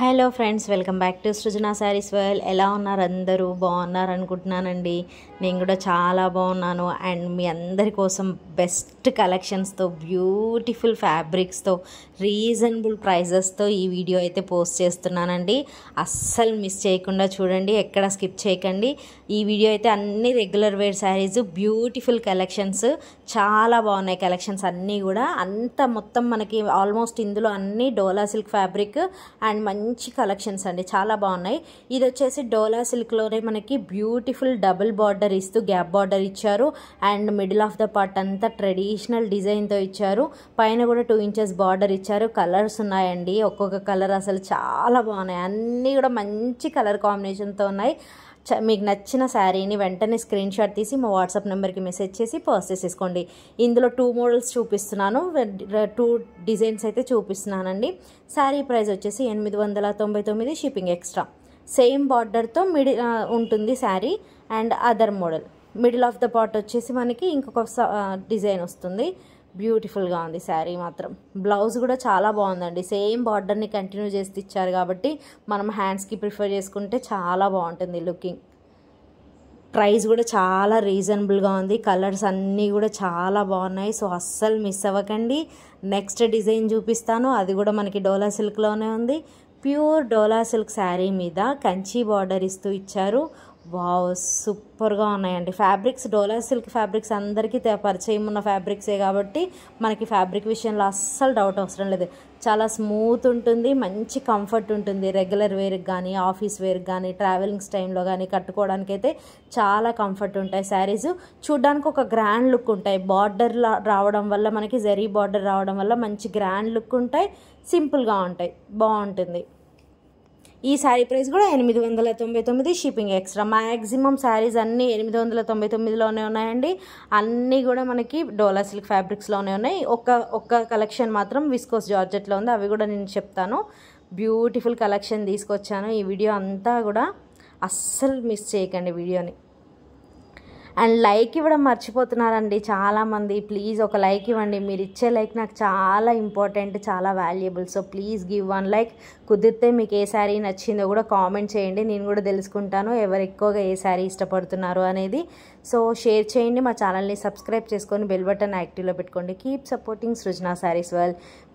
hello friends welcome back to Srujana saris well ఎలా ఉన్నారు అందరూ బాగున్నారు అనుకుంటున్నానండి నేను కూడా చాలా బాగున్నాను అండ్ మీ అందరి కోసం బెస్ట్ కలెక్షన్స్తో బ్యూటిఫుల్ ఫ్యాబ్రిక్స్తో రీజనబుల్ ప్రైజెస్తో ఈ వీడియో అయితే పోస్ట్ చేస్తున్నానండి అస్సలు మిస్ చేయకుండా చూడండి ఎక్కడ స్కిప్ చేయకండి ఈ వీడియో అయితే అన్ని regular wear saris beautiful collections చాలా బాగున్నాయి కలెక్షన్స్ అన్నీ కూడా అంత మొత్తం మనకి ఆల్మోస్ట్ ఇందులో అన్ని డోలా సిల్క్ ఫ్యాబ్రిక్ అండ్ మంచి మంచి కలెక్షన్స్ అండి చాలా బాగున్నాయి ఇది వచ్చేసి డోలా సిల్క్లోనే మనకి బ్యూటిఫుల్ డబుల్ బార్డర్ ఇస్తూ గ్యాప్ బార్డర్ ఇచ్చారు and middle of the part అంతా ట్రెడిషనల్ డిజైన్తో ఇచ్చారు పైన కూడా టూ ఇంచెస్ బార్డర్ ఇచ్చారు కలర్స్ ఉన్నాయండి ఒక్కొక్క కలర్ అసలు చాలా బాగున్నాయి అన్నీ కూడా మంచి కలర్ కాంబినేషన్తో ఉన్నాయి మీకు నచ్చిన శారీని వెంటనే స్క్రీన్ షాట్ తీసి మా వాట్సాప్ నెంబర్కి మెసేజ్ చేసి పర్చేస్ చేసుకోండి ఇందులో టూ మోడల్స్ చూపిస్తున్నాను టూ డిజైన్స్ అయితే చూపిస్తున్నానండి శారీ ప్రైస్ వచ్చేసి ఎనిమిది వందల తొంభై తొమ్మిది షిప్పింగ్ ఎక్స్ట్రా సేమ్ బార్డర్తో మిడి ఉంటుంది sari and other model middle of the part వచ్చేసి మనకి ఇంకొక డిజైన్ వస్తుంది బ్యూటిఫుల్గా ఉంది శారీ మాత్రం బ్లౌజ్ కూడా చాలా బాగుందండి సేమ్ బార్డర్ని కంటిన్యూ చేసి ఇచ్చారు కాబట్టి మనం హ్యాండ్స్కి ప్రిఫర్ చేసుకుంటే చాలా బాగుంటుంది లుకింగ్ ప్రైస్ కూడా చాలా రీజనబుల్గా ఉంది కలర్స్ అన్నీ కూడా చాలా బాగున్నాయి సో అస్సలు మిస్ అవ్వకండి నెక్స్ట్ డిజైన్ చూపిస్తాను అది కూడా మనకి డోలా సిల్క్లోనే ఉంది ప్యూర్ డోలా సిల్క్ శారీ మీద కంచి బార్డర్ ఇస్తూ ఇచ్చారు వావ్ సూపర్గా ఉన్నాయండి ఫ్యాబ్రిక్స్ డోలా సిల్క్ ఫ్యాబ్రిక్స్ అందరికీ పరిచయం ఉన్న ఫ్యాబ్రిక్సే కాబట్టి మనకి ఫ్యాబ్రిక్ విషయంలో అస్సలు డౌట్ అవసరం లేదు చాలా స్మూత్ ఉంటుంది మంచి కంఫర్ట్ ఉంటుంది రెగ్యులర్ వేర్కి కానీ ఆఫీస్ వేర్కి కానీ ట్రావెలింగ్స్ టైంలో కానీ కట్టుకోవడానికి అయితే చాలా కంఫర్ట్ ఉంటాయి శారీస్ చూడ్డానికి ఒక గ్రాండ్ లుక్ ఉంటాయి బార్డర్ రావడం వల్ల మనకి జరీ బార్డర్ రావడం వల్ల మంచి గ్రాండ్ లుక్ ఉంటాయి సింపుల్గా ఉంటాయి బాగుంటుంది ఈ శారీ ప్రైస్ కూడా ఎనిమిది వందల తొంభై తొమ్మిది షిప్పింగ్ ఎక్స్ట్రా మ్యాక్సిమం శారీస్ అన్నీ ఎనిమిది వందల తొంభై తొమ్మిదిలోనే ఉన్నాయండి అన్నీ కూడా మనకి డోలా సిల్క్ ఫ్యాబ్రిక్స్లోనే ఉన్నాయి ఒక్క ఒక్క కలెక్షన్ మాత్రం విస్కోస్ జార్జెట్లో ఉంది అవి కూడా నేను చెప్తాను బ్యూటిఫుల్ కలెక్షన్ తీసుకొచ్చాను ఈ వీడియో అంతా కూడా అస్సలు మిస్ చేయకండి వీడియోని అండ్ లైక్ ఇవ్వడం మర్చిపోతున్నారండి చాలామంది ప్లీజ్ ఒక లైక్ ఇవ్వండి మీరు ఇచ్చే లైక్ నాకు చాలా ఇంపార్టెంట్ చాలా valuable so please give one like కుదిరితే మీకు ఏ శారీ నచ్చిందో కూడా కామెంట్ చేయండి నేను కూడా తెలుసుకుంటాను ఎవరు ఎక్కువగా ఏ శారీ ఇష్టపడుతున్నారు అనేది సో షేర్ చేయండి మా ఛానల్ని సబ్స్క్రైబ్ చేసుకొని బెల్ బటన్ యాక్టివ్లో పెట్టుకోండి కీప్ సపోర్టింగ్ సృజనా శారీస్ వల్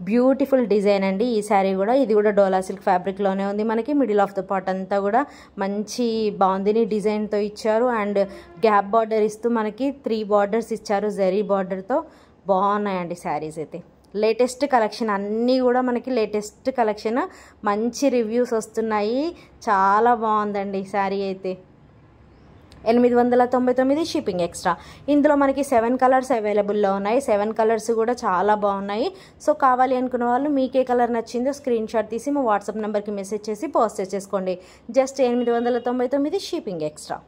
బ్యూటిఫుల్ డిజైన్ అండి ఈ శారీ కూడా ఇది కూడా డోలా సిల్క్ ఫ్యాబ్రిక్లోనే ఉంది మనకి మిడిల్ ఆఫ్ ద పార్ట్ అంతా కూడా మంచి బాగుంది డిజైన్తో ఇచ్చారు అండ్ గ్యాప్ బార్డర్ ఇస్తూ మనకి త్రీ బార్డర్స్ ఇచ్చారు జరీ బార్డర్తో బాగున్నాయండి శారీస్ అయితే లేటెస్ట్ కలెక్షన్ అన్నీ కూడా మనకి లేటెస్ట్ కలెక్షన్ మంచి రివ్యూస్ వస్తున్నాయి చాలా బాగుందండి ఈ శారీ అయితే ఎనిమిది వందల తొంభై తొమ్మిది షిప్పింగ్ ఎక్స్ట్రా ఇందులో మనకి సెవెన్ కలర్స్ అవైలబుల్లో ఉన్నాయి సెవెన్ కలర్స్ కూడా చాలా బాగున్నాయి సో కావాలి అనుకున్న వాళ్ళు మీకే కలర్ నచ్చిందో స్క్రీన్ షాట్ తీసి మా వాట్సాప్ నెంబర్కి మెసేజ్ చేసి పోస్ట్ చేసుకోండి జస్ట్ ఎనిమిది వందల తొంభై తొమ్మిది షిప్పింగ్ ఎక్స్ట్రా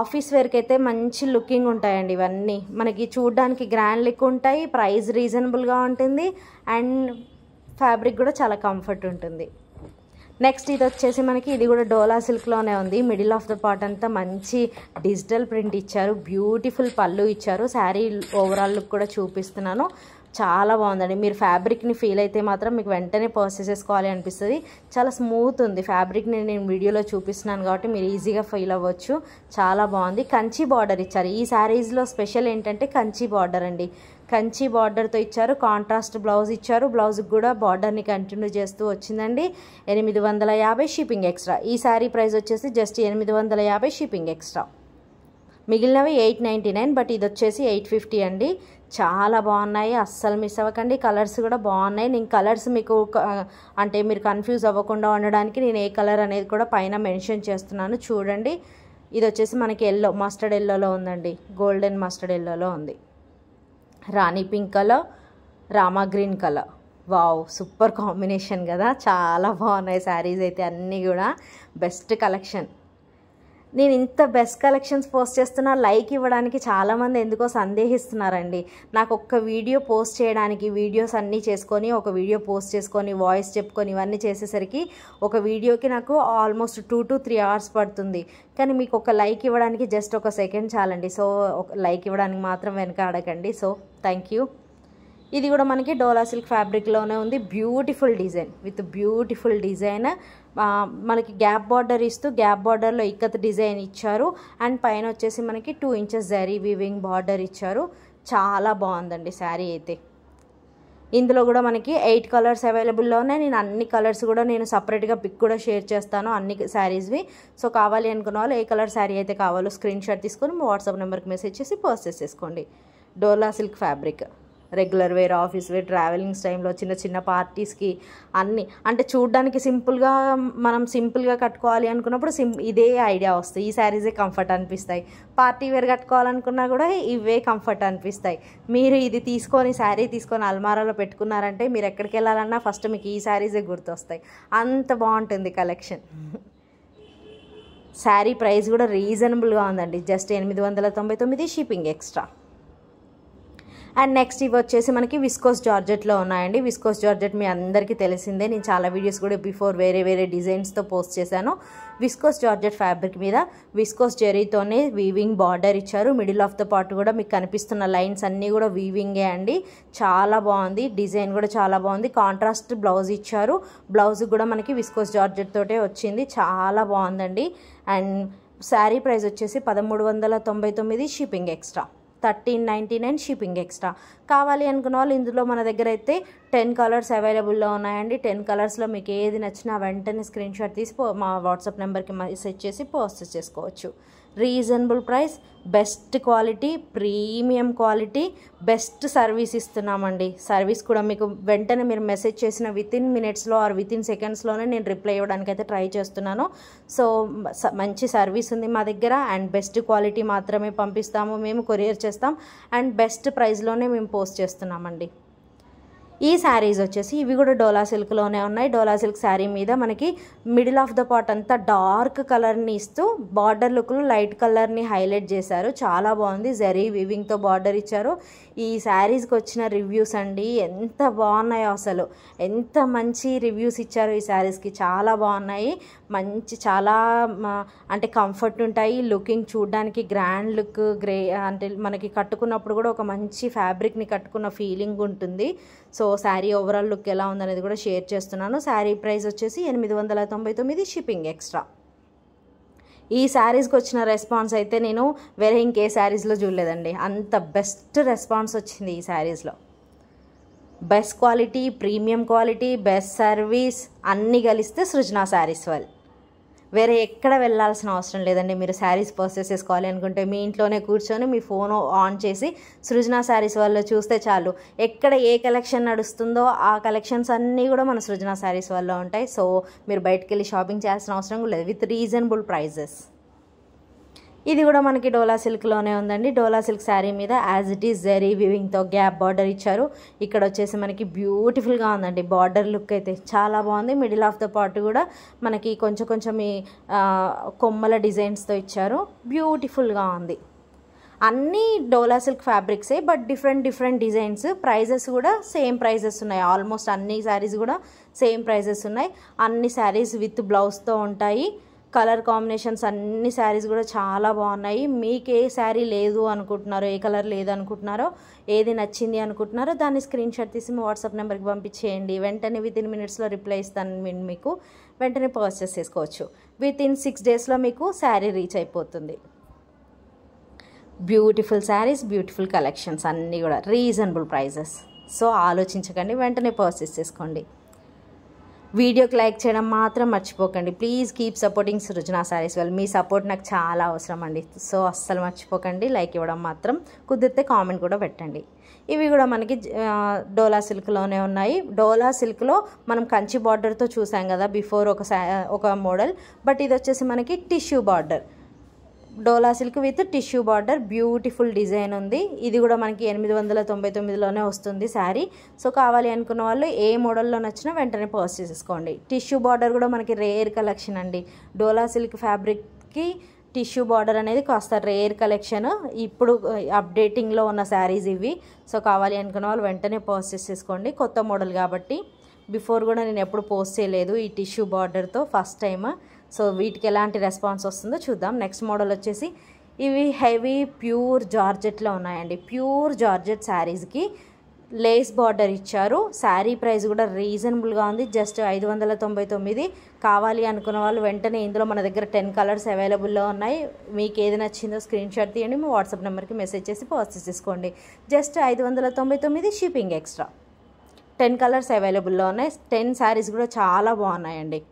ఆఫీస్ వేర్కి అయితే మంచి లుకింగ్ ఉంటాయండి ఇవన్నీ మనకి చూడడానికి గ్రాండ్ లుక్ ఉంటాయి ప్రైస్ రీజనబుల్గా ఉంటుంది అండ్ ఫ్యాబ్రిక్ కూడా చాలా కంఫర్ట్ ఉంటుంది నెక్స్ట్ ఇది వచ్చేసి మనకి ఇది కూడా డోలా సిల్క్లోనే ఉంది మిడిల్ ఆఫ్ ద పార్ట్ అంతా మంచి డిజిటల్ ప్రింట్ ఇచ్చారు బ్యూటిఫుల్ పళ్ళు ఇచ్చారు శారీ ఓవరాల్ లుక్ కూడా చూపిస్తున్నాను చాలా బాగుందండి మీరు ఫ్యాబ్రిక్ని ఫీల్ అయితే మాత్రం మీకు వెంటనే పర్చేస్ చేసుకోవాలి అనిపిస్తుంది చాలా స్మూత్ ఉంది ఫ్యాబ్రిక్ని నేను వీడియోలో చూపిస్తున్నాను కాబట్టి మీరు ఈజీగా ఫీల్ అవ్వచ్చు చాలా బాగుంది కంచి బార్డర్ ఇచ్చారు ఈ శారీస్లో స్పెషల్ ఏంటంటే కంచి బార్డర్ అండి కంచి బార్డర్తో ఇచ్చారు కాంట్రాస్ట్ బ్లౌజ్ ఇచ్చారు బ్లౌజ్కి కూడా బార్డర్ని కంటిన్యూ చేస్తూ వచ్చిందండి ఎనిమిది వందల యాభై షిప్పింగ్ ఎక్స్ట్రా ఈ శారీ ప్రైస్ వచ్చేసి జస్ట్ ఎనిమిది వందల యాభై షిప్పింగ్ ఎక్స్ట్రా మిగిలినవి ఎయిట్ నైంటీ నైన్ బట్ ఇది వచ్చేసి ఎయిట్ ఫిఫ్టీ అండి చాలా బాగున్నాయి అస్సలు మిస్ అవ్వకండి కలర్స్ కూడా బాగున్నాయి నేను కలర్స్ మీకు అంటే మీరు కన్ఫ్యూజ్ అవ్వకుండా ఉండడానికి నేను ఏ కలర్ అనేది కూడా పైన మెన్షన్ చేస్తున్నాను చూడండి ఇది వచ్చేసి మనకి ఎల్లో మస్టర్డ్ ఎల్లోలో ఉందండి గోల్డెన్ మస్టర్డ్ ఎల్లోలో ఉంది రాణి పింక్ కలర్ రామా green colour wow super combination కదా చాలా బాగున్నాయి శారీస్ అయితే అన్నీ కూడా బెస్ట్ కలెక్షన్ నేను ఇంత బెస్ట్ కలెక్షన్స్ పోస్ట్ చేస్తున్నా లైక్ ఇవ్వడానికి చాలామంది ఎందుకో సందేహిస్తున్నారండి నాకు ఒక్క వీడియో పోస్ట్ చేయడానికి వీడియోస్ అన్నీ చేసుకొని ఒక వీడియో పోస్ట్ చేసుకొని వాయిస్ చెప్పుకొని ఇవన్నీ చేసేసరికి ఒక వీడియోకి నాకు almost two to three hours పడుతుంది కానీ మీకు ఒక లైక్ ఇవ్వడానికి జస్ట్ ఒక సెకండ్ చాలండి సో ఒక లైక్ ఇవ్వడానికి మాత్రం వెనక అడగండి సో థ్యాంక్ యూ ఇది కూడా మనకి డోలా సిల్క్ ఫ్యాబ్రిక్లోనే ఉంది beautiful design with beautiful design మనకి గ్యాప్ బార్డర్ ఇస్తూ గ్యాప్ బార్డర్లో ఇక్కత డిజైన్ ఇచ్చారు అండ్ పైన వచ్చేసి మనకి two inches zari weaving border ఇచ్చారు చాలా బాగుందండి శారీ అయితే ఇందులో కూడా మనకి ఎయిట్ కలర్స్ అవైలబుల్లో ఉన్నాయి నేను అన్ని కలర్స్ కూడా నేను సపరేట్గా పిక్ కూడా షేర్ చేస్తాను అన్ని శారీస్వి సో కావాలి అనుకున్న వాళ్ళు ఏ కలర్ శారీ అయితే కావాలో స్క్రీన్ షాట్ తీసుకొని వాట్సాప్ నెంబర్కి మెసేజ్ చేసి పర్చేస్ చేసుకోండి Dola silk fabric regular wear office wear travellings టైంలో చిన్న చిన్న పార్టీస్కి అన్నీ అంటే చూడ్డానికి సింపుల్గా మనం సింపుల్గా కట్టుకోవాలి అనుకున్నప్పుడు సిం ఇదే ఐడియా వస్తాయి ఈ శారీసే కంఫర్ట్ అనిపిస్తాయి పార్టీ వేర్ కట్టుకోవాలనుకున్నా కూడా ఇవే కంఫర్ట్ అనిపిస్తాయి మీరు ఇది తీసుకొని శారీ తీసుకొని అల్మారాలో పెట్టుకున్నారంటే మీరు ఎక్కడికి వెళ్ళాలన్నా ఫస్ట్ మీకు ఈ శారీసే గుర్తొస్తాయి అంత బాగుంటుంది కలెక్షన్ శారీ ప్రైస్ కూడా రీజనబుల్గా ఉందండి జస్ట్ ఎనిమిది వందల తొంభై తొమ్మిది షిప్పింగ్ ఎక్స్ట్రా అండ్ నెక్స్ట్ ఇవి వచ్చేసి మనకి విస్కోస్ జార్జెట్లో ఉన్నాయండి విస్కోస్ జార్జెట్ మీ అందరికీ తెలిసిందే నేను చాలా వీడియోస్ కూడా బిఫోర్ వేరే వేరే డిజైన్స్తో పోస్ట్ చేశాను విస్కోస్ జార్జెట్ ఫ్యాబ్రిక్ మీద విస్కోస్ జెరీతోనే వీవింగ్ బార్డర్ ఇచ్చారు మిడిల్ ఆఫ్ ద పార్ట్ కూడా మీకు కనిపిస్తున్న లైన్స్ అన్నీ కూడా వీవింగే అండి చాలా బాగుంది డిజైన్ కూడా చాలా బాగుంది కాంట్రాస్ట్ బ్లౌజ్ ఇచ్చారు బ్లౌజ్ కూడా మనకి విస్కోస్ జార్జెట్ తోటే వచ్చింది చాలా బాగుందండి అండ్ శారీ ప్రైస్ వచ్చేసి పదమూడు వందల తొంభై తొమ్మిది shipping extra thirteen ninety nine shipping extra కావాలి అనుకున్న వాళ్ళు ఇందులో మన దగ్గర అయితే టెన్ కలర్స్ అవైలబుల్లో ఉన్నాయండి టెన్ కలర్స్లో మీకు ఏది నచ్చినా వెంటనే స్క్రీన్ షాట్ తీసి మా వాట్సాప్ నెంబర్కి మెసేజ్ చేసి పోస్ట్ చేసుకోవచ్చు reasonable price best quality premium quality best service ఇస్తున్నామండి సర్వీస్ కూడా మీకు వెంటనే మీరు మెసేజ్ చేసిన విత్ ఇన్ మినిట్స్లో ఆర్ విత్ ఇన్ సెకండ్స్లోనే నేను రిప్లై ఇవ్వడానికి అయితే ట్రై చేస్తున్నాను సో మంచి సర్వీస్ ఉంది మా దగ్గర అండ్ బెస్ట్ క్వాలిటీ మాత్రమే పంపిస్తాము మేము కొరియర్ చేస్తాం అండ్ బెస్ట్ ప్రైస్లోనే మేము పోస్ట్ చేస్తున్నామండి ఈ శారీస్ వచ్చేసి ఇవి కూడా డోలా సిల్క్లోనే ఉన్నాయి డోలా సిల్క్ శారీ మీద మనకి మిడిల్ ఆఫ్ ద పాట్ అంతా డార్క్ కలర్ని ఇస్తూ బార్డర్ లుక్లో లైట్ కలర్ని హైలైట్ చేశారు చాలా బాగుంది జరీ వివింగ్తో బార్డర్ ఇచ్చారు ఈ శారీస్కి వచ్చిన రివ్యూస్ అండి ఎంత బాగున్నాయో అసలు ఎంత మంచి రివ్యూస్ ఇచ్చారు ఈ శారీస్కి చాలా బాగున్నాయి మంచి చాలా అంటే కంఫర్ట్ ఉంటాయి లుకింగ్ చూడడానికి గ్రాండ్ లుక్ గ్రే అంటే మనకి కట్టుకున్నప్పుడు కూడా ఒక మంచి ఫ్యాబ్రిక్ని కట్టుకున్న ఫీలింగ్ ఉంటుంది సో శారీ ఓవరాల్ లుక్ ఎలా ఉందనేది కూడా షేర్ చేస్తున్నాను శారీ ప్రైస్ వచ్చేసి ఎనిమిది వందల తొంభై తొమ్మిది షిప్పింగ్ ఎక్స్ట్రా ఈ శారీస్కి వచ్చిన రెస్పాన్స్ అయితే నేను వేరే ఇంకే శారీస్లో చూడలేదండి అంత బెస్ట్ రెస్పాన్స్ వచ్చింది ఈ శారీస్లో best quality premium quality best service అన్నీ కలిస్తే సృజనా శారీస్ వాళ్ళు వేరే ఎక్కడ వెళ్ళాల్సిన అవసరం లేదండి మీరు శారీస్ పర్చేస్ చేసుకోవాలి అనుకుంటే మీ ఇంట్లోనే కూర్చొని మీ ఫోన్ ఆన్ చేసి సృజన శారీస్ వాళ్ళు చూస్తే చాలు ఎక్కడ ఏ కలెక్షన్ నడుస్తుందో ఆ కలెక్షన్స్ అన్నీ కూడా మన సృజన శారీస్ వల్ల ఉంటాయి సో మీరు బయటకు వెళ్ళి షాపింగ్ చేయాల్సిన అవసరం లేదు విత్ రీజనబుల్ ప్రైజెస్ ఇది కూడా మనకి డోలా సిల్క్లోనే ఉందండి డోలా సిల్క్ శారీ మీద యాజ్ ఇట్ ఈస్ జరీ వివింగ్తో గ్యాప్ బార్డర్ ఇచ్చారు ఇక్కడ వచ్చేసి మనకి బ్యూటిఫుల్గా ఉందండి బార్డర్ లుక్ అయితే చాలా బాగుంది మిడిల్ ఆఫ్ ద పార్ట్ కూడా మనకి కొంచెం కొంచెం ఈ కొమ్మల డిజైన్స్తో ఇచ్చారు బ్యూటిఫుల్గా ఉంది అన్నీ డోలా సిల్క్ ఫ్యాబ్రిక్సే but different different designs prices కూడా సేమ్ ప్రైజెస్ ఉన్నాయి ఆల్మోస్ట్ అన్ని శారీస్ కూడా సేమ్ ప్రైజెస్ ఉన్నాయి అన్ని శారీస్ విత్ బ్లౌజ్తో ఉంటాయి కలర్ కాంబినేషన్స్ అన్ని శారీస్ కూడా చాలా బాగున్నాయి మీకు ఏ శారీ లేదు అనుకుంటున్నారో ఏ కలర్ లేదు అనుకుంటున్నారో ఏది నచ్చింది అనుకుంటున్నారో దాన్ని స్క్రీన్ షాట్ తీసి మీ వాట్సాప్ నెంబర్కి పంపించేయండి వెంటనే విత్ ఇన్ మినిట్స్లో రిప్లై ఇస్తాను మీకు వెంటనే పర్చేస్ చేసుకోవచ్చు విత్ ఇన్ సిక్స్ డేస్లో మీకు శారీ రీచ్ అయిపోతుంది బ్యూటిఫుల్ శారీస్ బ్యూటిఫుల్ కలెక్షన్స్ అన్నీ కూడా రీజనబుల్ ప్రైజెస్ సో ఆలోచించకండి వెంటనే పర్చేస్ చేసుకోండి వీడియోకి లైక్ చేయడం మాత్రం మర్చిపోకండి please keep supporting Srujana Sarees well మీ సపోర్ట్ నాకు చాలా అవసరం అండి సో అస్సలు మర్చిపోకండి లైక్ ఇవ్వడం మాత్రం కుదిరితే కామెంట్ కూడా పెట్టండి ఇవి కూడా మనకి డోలా సిల్క్లోనే ఉన్నాయి డోలా సిల్క్లో మనం కంచి బార్డర్తో చూసాం కదా బిఫోర్ ఒక ఒక మోడల్ బట్ ఇది వచ్చేసి మనకి tissue border Dola silk with tissue border beautiful design ఉంది ఇది కూడా మనకి ఎనిమిది వందల తొంభై తొమ్మిదిలోనే వస్తుంది శారీ సో కావాలి అనుకున్న వాళ్ళు ఏ మోడల్లో నచ్చినా వెంటనే పర్చేస్ చేసుకోండి టిష్యూ బార్డర్ కూడా మనకి రేర్ కలెక్షన్ అండి డోలా సిల్క్ ఫ్యాబ్రిక్కి టిష్యూ బార్డర్ అనేది కాస్త రేర్ కలెక్షన్ ఇప్పుడు అప్డేటింగ్లో ఉన్న శారీస్ ఇవి సో కావాలి అనుకున్న వాళ్ళు వెంటనే పర్చేస్ చేసుకోండి కొత్త మోడల్ కాబట్టి బిఫోర్ కూడా నేను ఎప్పుడు పోస్ట్ చేయలేదు ఈ టిష్యూ బార్డర్తో ఫస్ట్ టైమ్ సో వీటికి ఎలాంటి రెస్పాన్స్ వస్తుందో చూద్దాం నెక్స్ట్ మోడల్ వచ్చేసి ఇవి హెవీ ప్యూర్ జార్జెట్లో ఉన్నాయండి ప్యూర్ జార్జెట్ శారీస్కి లేస్ బార్డర్ ఇచ్చారు శారీ ప్రైస్ కూడా రీజనబుల్గా ఉంది జస్ట్ ఐదు వందల తొంభై తొమ్మిది కావాలి అనుకున్న వాళ్ళు వెంటనే ఇందులో మన దగ్గర టెన్ కలర్స్ అవైలబుల్లో ఉన్నాయి మీకు ఏది నచ్చిందో స్క్రీన్ షాట్ తీయండి మీ వాట్సాప్ నెంబర్కి మెసేజ్ చేసి పర్చేస్ చేసుకోండి జస్ట్ ఐదు వందల తొంభై తొమ్మిది షిప్పింగ్ ఎక్స్ట్రా టెన్ కలర్స్ అవైలబుల్లో ఉన్నాయి టెన్ శారీస్ కూడా చాలా బాగున్నాయండి